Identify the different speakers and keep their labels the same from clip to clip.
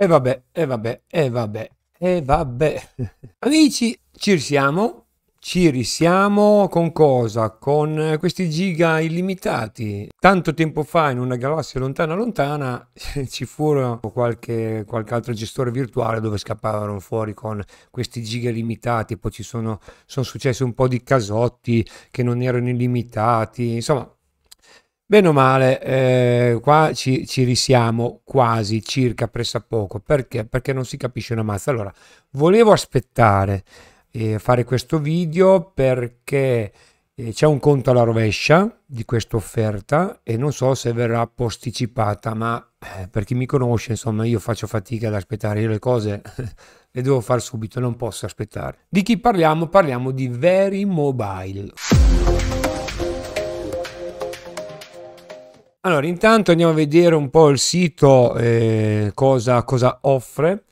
Speaker 1: E vabbè, e vabbè, e vabbè, e vabbè. Amici, ci risiamo. Ci risiamo con cosa? Con questi giga illimitati. Tanto tempo fa, in una galassia lontana lontana, ci furono qualche, qualche altro gestore virtuale dove scappavano fuori con questi giga illimitati. Poi ci sono, sono successi un po' di casotti che non erano illimitati. Insomma, Bene o male, eh, qua ci, ci, risiamo quasi, circa, pressappoco, perché? Perché non si capisce una mazza. Allora, volevo aspettare eh, fare questo video perché eh, c'è un conto alla rovescia di questa offerta e non so se verrà posticipata, ma eh, per chi mi conosce, insomma, io faccio fatica ad aspettare, io le cose le devo fare subito, non posso aspettare. Di chi parliamo? Parliamo di Very Mobile. Allora, intanto andiamo a vedere un po' il sito, eh, cosa, cosa, offre.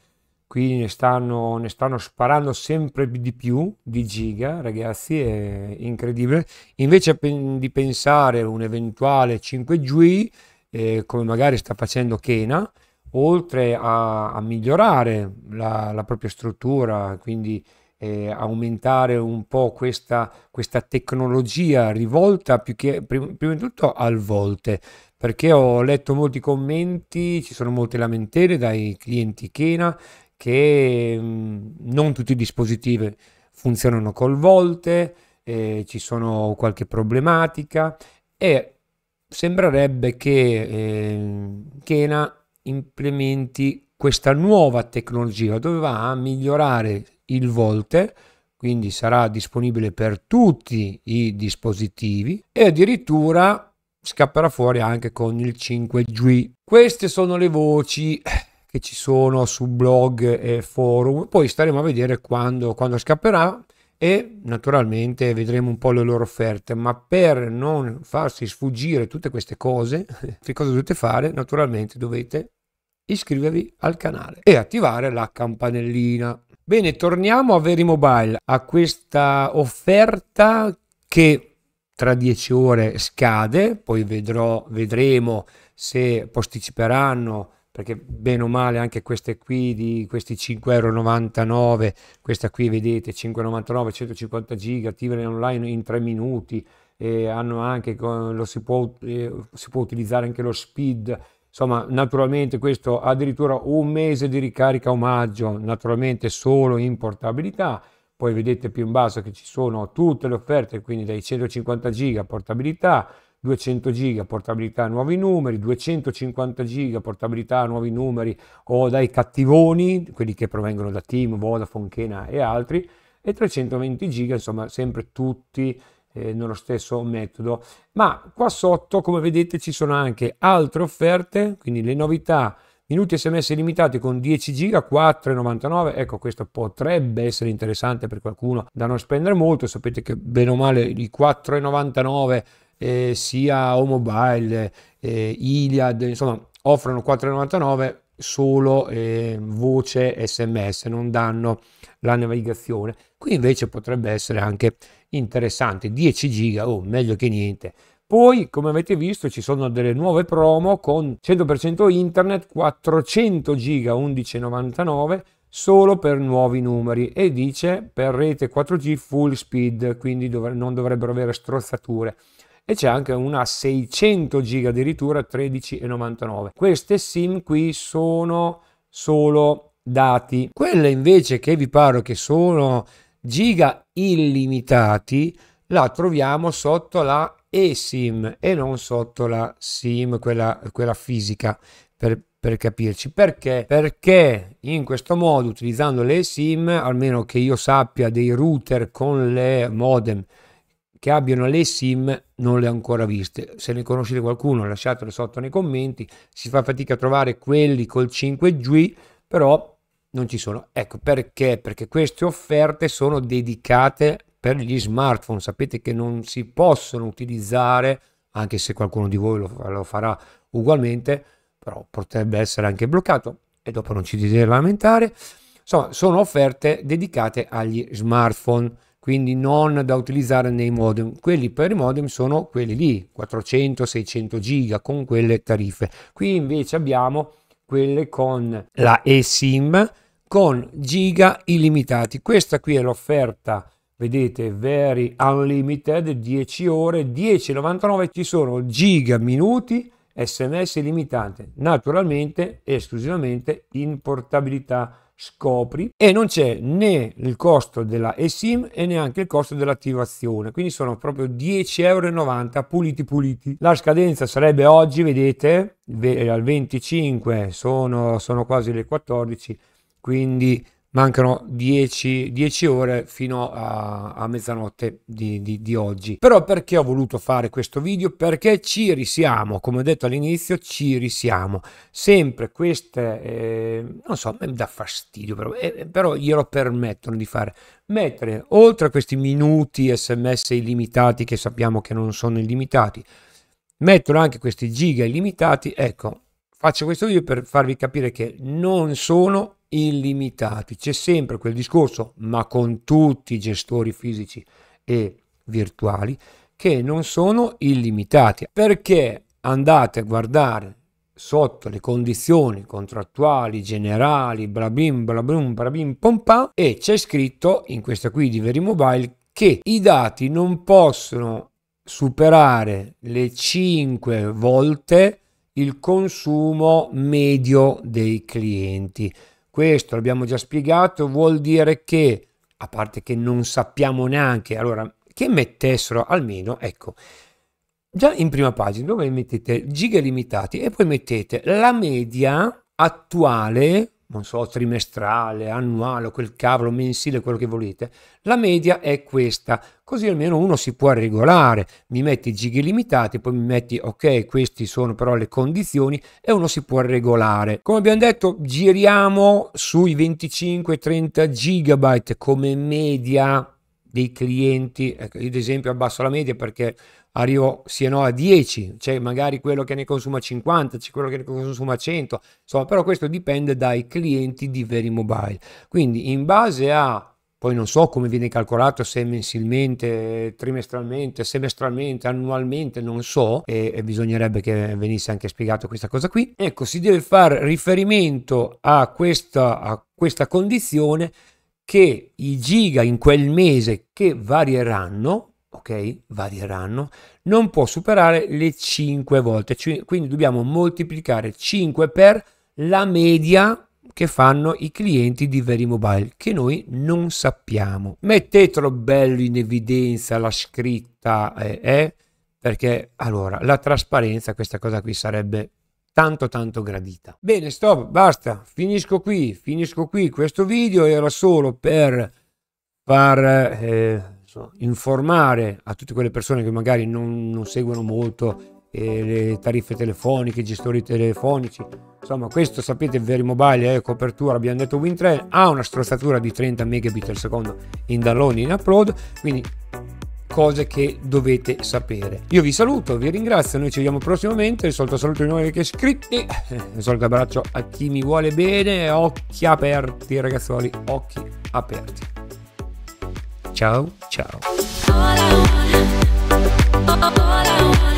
Speaker 1: Qui ne stanno, ne stanno, sparando sempre di più di giga, ragazzi, è incredibile. Invece di pensare un eventuale 5G, eh, come magari sta facendo Kena, oltre a, a migliorare la, la, propria struttura, quindi eh, aumentare un po' questa, questa, tecnologia rivolta più che prima, prima di tutto al volte, perché ho letto molti commenti, ci sono molte lamentele dai clienti Kena che mm, non tutti i dispositivi funzionano col volte, eh, ci sono qualche problematica e sembrerebbe che eh, Kena implementi questa nuova tecnologia dove va a migliorare il volte quindi sarà disponibile per tutti i dispositivi e addirittura scapperà fuori anche con il 5G. Queste sono le voci che ci sono su blog e forum, poi staremo a vedere quando, quando scapperà e naturalmente vedremo un po' le loro offerte, ma per non farsi sfuggire tutte queste cose, che cosa dovete fare? Naturalmente dovete iscrivervi al canale e attivare la campanellina. Bene, torniamo a Verimobile, a questa offerta che tra dieci ore scade, poi vedrò, vedremo se posticiperanno perché bene o male anche queste qui di questi 5,99 euro, questa qui vedete 5,99, 150 giga, attivare online in 3 minuti, eh, hanno anche, lo si può, eh, si può utilizzare anche lo speed, insomma naturalmente questo addirittura un mese di ricarica omaggio, naturalmente solo in portabilità, poi vedete più in basso che ci sono tutte le offerte, quindi dai 150 giga portabilità, 200 giga portabilità a nuovi numeri, 250 giga portabilità a nuovi numeri o dai cattivoni, quelli che provengono da Team, Vodafone, Kena e altri, e 320 giga, insomma sempre tutti eh, nello stesso metodo. Ma qua sotto, come vedete, ci sono anche altre offerte, quindi le novità minuti sms limitati con 10 giga 4,99 ecco questo potrebbe essere interessante per qualcuno da non spendere molto sapete che bene o male i 4,99 eh, sia o mobile eh, Iliad insomma offrono 4,99 solo eh, voce sms non danno la navigazione qui invece potrebbe essere anche interessante 10 giga o oh, meglio che niente poi, come avete visto, ci sono delle nuove promo con 100% internet, 400 giga 11,99 solo per nuovi numeri e dice per rete 4G full speed, quindi dov- non dovrebbero avere strozzature e c'è anche una 600 giga addirittura 13,99 queste sim qui sono solo dati quelle invece che vi parlo che sono giga illimitati la troviamo sotto la eSIM e non sotto la SIM, quella, quella fisica, per, per capirci. Perché? Perché in questo modo, utilizzando le SIM, almeno che io sappia, dei router con le modem che abbiano le SIM non le ho ancora viste. Se ne conoscete qualcuno, lasciatelo sotto nei commenti. Si fa fatica a trovare quelli col 5G, però non ci sono. Ecco perché? Perché queste offerte sono dedicate per gli smartphone sapete che non si possono utilizzare, anche se qualcuno di voi lo, lo farà ugualmente, però potrebbe essere anche bloccato e dopo non ci dite lamentare. Insomma, sono offerte dedicate agli smartphone, quindi non da utilizzare nei modem. Quelli per i modem sono quelli lì, 400-600 giga con quelle tariffe. Qui invece abbiamo quelle con la eSIM con giga illimitati. Questa qui è l'offerta vedete Very Unlimited 10 ore 10,99 ci sono giga minuti sms limitante naturalmente esclusivamente in portabilità scopri e non c'è né il costo della eSIM e neanche il costo dell'attivazione quindi sono proprio 10,90 euro puliti puliti la scadenza sarebbe oggi vedete al 25 sono, sono quasi le 14 quindi mancano 10, 10 ore fino a, a mezzanotte di, di, di, oggi. Però perché ho voluto fare questo video? Perché ci risiamo, come ho detto all'inizio, ci risiamo. Sempre queste, eh, non so, mi dà fastidio, però, eh, però glielo permettono di fare. Mettere, oltre a questi minuti sms illimitati, che sappiamo che non sono illimitati, mettono anche questi giga illimitati, ecco, faccio questo video per farvi capire che non sono illimitati. C'è sempre quel discorso, ma con tutti i gestori fisici e virtuali, che non sono illimitati. Perché andate a guardare sotto le condizioni contrattuali generali, bla bim bla bim bla bim pompa, e c'è scritto in questa qui di Verimobile che i dati non possono superare le 5 volte il consumo medio dei clienti. Questo l'abbiamo già spiegato, vuol dire che, a parte che non sappiamo neanche, allora, che mettessero almeno, ecco, già in prima pagina dove mettete giga limitati e poi mettete la media attuale non so, trimestrale, annuale, quel cavolo mensile, quello che volete, la media è questa, così almeno uno si può regolare, mi metti gighi limitati, poi mi metti ok, queste sono però le condizioni e uno si può regolare. Come abbiamo detto, giriamo sui 25-30 gigabyte come media dei clienti, ecco, io ad esempio abbasso la media perché arrivo sì e no a 10, c'è cioè magari quello che ne consuma 50, c'è quello che ne consuma 100, insomma, però questo dipende dai clienti di Verimobile. Quindi in base a poi non so come viene calcolato se mensilmente, trimestralmente, semestralmente, annualmente, non so, e, e, bisognerebbe che venisse anche spiegato questa cosa qui. Ecco, si deve fare riferimento a questa, a questa condizione che i giga in quel mese che varieranno, ok, varieranno, non può superare le 5 volte, quindi dobbiamo moltiplicare 5 per la media che fanno i clienti di Verimobile che noi non sappiamo. Mettetelo bello in evidenza la scritta eh, eh, perché allora la trasparenza questa cosa qui sarebbe tanto tanto gradita. Bene, stop, basta, finisco qui, finisco qui. Questo video era solo per far eh, so, informare a tutte quelle persone che magari non, non seguono molto eh, le tariffe telefoniche, i gestori telefonici. Insomma, questo sapete, Verimobile è eh, copertura, abbiamo detto Win3, ha una strozzatura di 30 megabit al secondo in download, in upload, quindi cose che dovete sapere. Io vi saluto, vi ringrazio, noi ci vediamo prossimamente, il solito saluto di nuovi che iscritti, Un solito abbraccio a chi mi vuole bene, occhi aperti ragazzuoli, occhi aperti. Ciao, ciao.